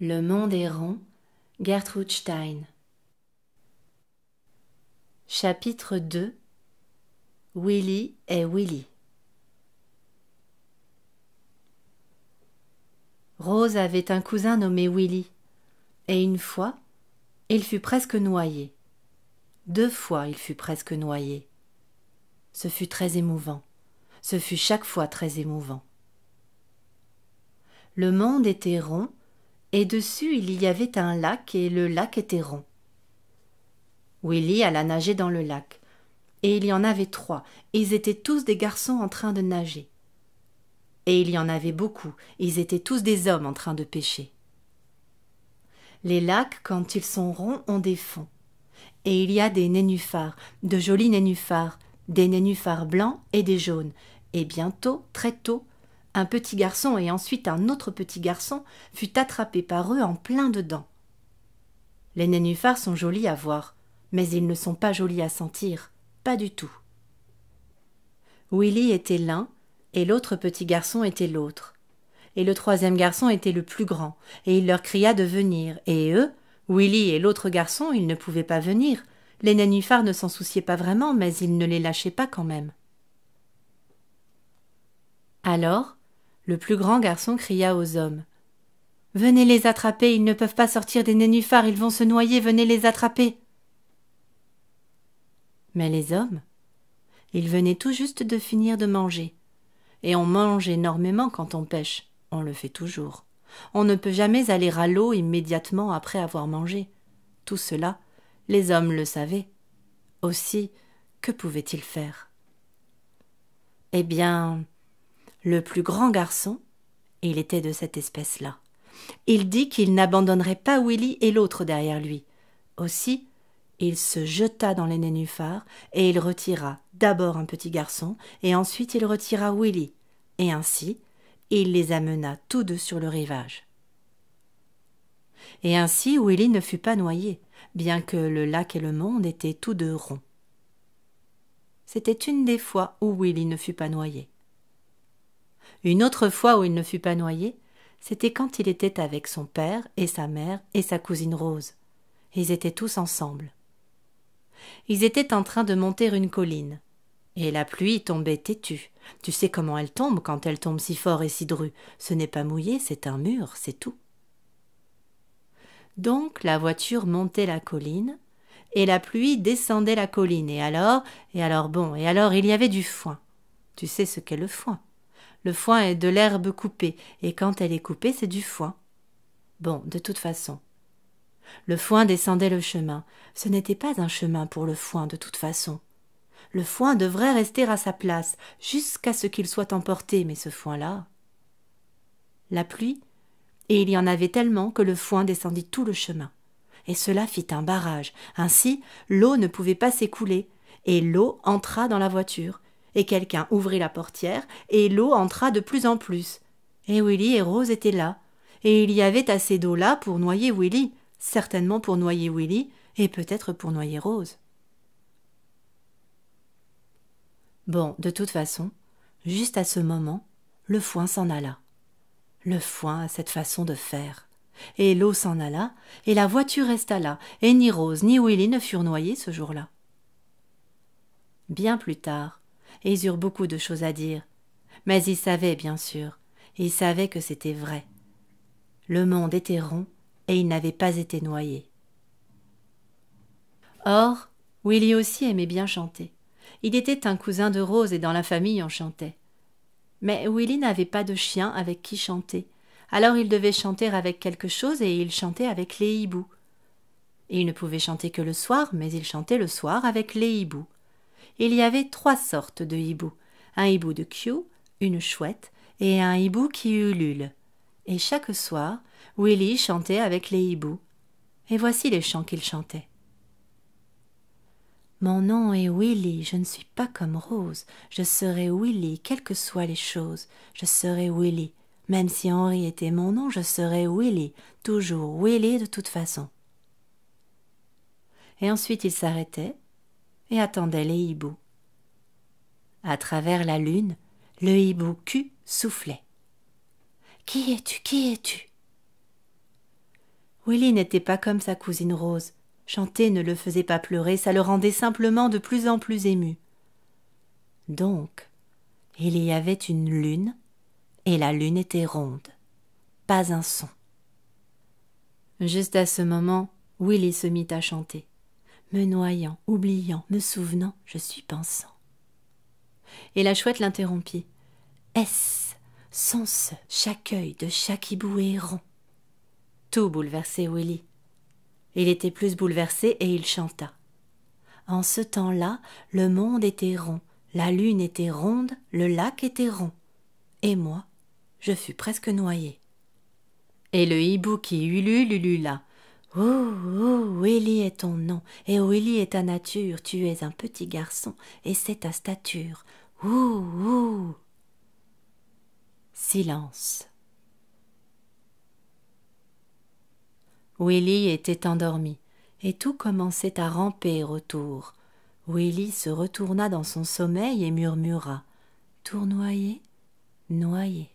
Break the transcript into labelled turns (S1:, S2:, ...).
S1: Le monde est rond, Gertrude Stein. Chapitre 2 Willy et Willy. Rose avait un cousin nommé Willy, et une fois, il fut presque noyé. Deux fois, il fut presque noyé. Ce fut très émouvant. Ce fut chaque fois très émouvant. Le monde était rond, et dessus il y avait un lac, et le lac était rond. Willy alla nager dans le lac, et il y en avait trois, ils étaient tous des garçons en train de nager. Et il y en avait beaucoup, ils étaient tous des hommes en train de pêcher. Les lacs, quand ils sont ronds, ont des fonds. Et il y a des nénuphars, de jolis nénuphars, des nénuphars blancs et des jaunes. Et bientôt, très tôt, un petit garçon et ensuite un autre petit garçon fut attrapé par eux en plein dedans. Les nénuphars sont jolis à voir, mais ils ne sont pas jolis à sentir, pas du tout. Willy était l'un, et l'autre petit garçon était l'autre. Et le troisième garçon était le plus grand, et il leur cria de venir, et eux, Willy et l'autre garçon, ils ne pouvaient pas venir. Les nénuphars ne s'en souciaient pas vraiment, mais ils ne les lâchaient pas quand même. Alors, le plus grand garçon cria aux hommes. Venez les attraper, ils ne peuvent pas sortir des nénuphars, ils vont se noyer, venez les attraper. Mais les hommes, ils venaient tout juste de finir de manger. Et on mange énormément quand on pêche, on le fait toujours. On ne peut jamais aller à l'eau immédiatement après avoir mangé. Tout cela, les hommes le savaient. Aussi, que pouvaient-ils faire Eh bien, le plus grand garçon, et il était de cette espèce-là. Il dit qu'il n'abandonnerait pas Willy et l'autre derrière lui. Aussi, il se jeta dans les nénuphars et il retira d'abord un petit garçon et ensuite il retira Willy. Et ainsi, il les amena tous deux sur le rivage. Et ainsi Willy ne fut pas noyé, bien que le lac et le monde étaient tous deux ronds. C'était une des fois où Willy ne fut pas noyé. Une autre fois où il ne fut pas noyé, c'était quand il était avec son père et sa mère et sa cousine Rose. Ils étaient tous ensemble. Ils étaient en train de monter une colline. Et la pluie tombait têtue. Tu sais comment elle tombe quand elle tombe si fort et si drue. Ce n'est pas mouillé, c'est un mur, c'est tout. Donc la voiture montait la colline, et la pluie descendait la colline, et alors, et alors bon, et alors il y avait du foin. Tu sais ce qu'est le foin. Le foin est de l'herbe coupée, et quand elle est coupée, c'est du foin. Bon, de toute façon. Le foin descendait le chemin. Ce n'était pas un chemin pour le foin, de toute façon. Le foin devrait rester à sa place, jusqu'à ce qu'il soit emporté, mais ce foin-là. La pluie, et il y en avait tellement que le foin descendit tout le chemin. Et cela fit un barrage. Ainsi, l'eau ne pouvait pas s'écouler, et l'eau entra dans la voiture, et quelqu'un ouvrit la portière, et l'eau entra de plus en plus. Et Willy et Rose étaient là, et il y avait assez d'eau là pour noyer Willy, certainement pour noyer Willy, et peut-être pour noyer Rose. Bon, de toute façon, juste à ce moment, le foin s'en alla. Le foin a cette façon de faire. Et l'eau s'en alla, et la voiture resta là, et ni Rose ni Willy ne furent noyés ce jour-là. Bien plus tard, ils eurent beaucoup de choses à dire. Mais ils savaient, bien sûr, ils savaient que c'était vrai. Le monde était rond et il n'avait pas été noyé. Or, Willy aussi aimait bien chanter. Il était un cousin de Rose et dans la famille on chantait. Mais Willy n'avait pas de chien avec qui chanter. Alors il devait chanter avec quelque chose et il chantait avec les hiboux. Il ne pouvait chanter que le soir, mais il chantait le soir avec les hiboux il y avait trois sortes de hiboux un hibou de Q, une chouette et un hibou qui ulule. Et chaque soir, Willy chantait avec les hiboux. Et voici les chants qu'il chantait. Mon nom est Willy, je ne suis pas comme Rose. Je serai Willy, quelles que soient les choses. Je serai Willy. Même si Henri était mon nom, je serai Willy. Toujours Willy de toute façon. Et ensuite il s'arrêtait, et attendait les hiboux. À travers la lune, le hibou cul soufflait. Qui es-tu Qui es-tu Willy n'était pas comme sa cousine Rose. Chanter ne le faisait pas pleurer, ça le rendait simplement de plus en plus ému. Donc, il y avait une lune, et la lune était ronde. Pas un son. Juste à ce moment, Willy se mit à chanter me noyant, oubliant, me souvenant, je suis pensant. Et la chouette l'interrompit. S, sens, chaque œil de chaque hibou est rond. Tout bouleversé Willy. Il était plus bouleversé et il chanta. En ce temps-là, le monde était rond, la lune était ronde, le lac était rond. Et moi, je fus presque noyé. Et le hibou qui ulule Oh, oh, Willy est ton nom, et Willy est ta nature, tu es un petit garçon, et c'est ta stature. Ouh, Silence. Willy était endormi, et tout commençait à ramper autour. Willy se retourna dans son sommeil et murmura. Tournoyer, noyer.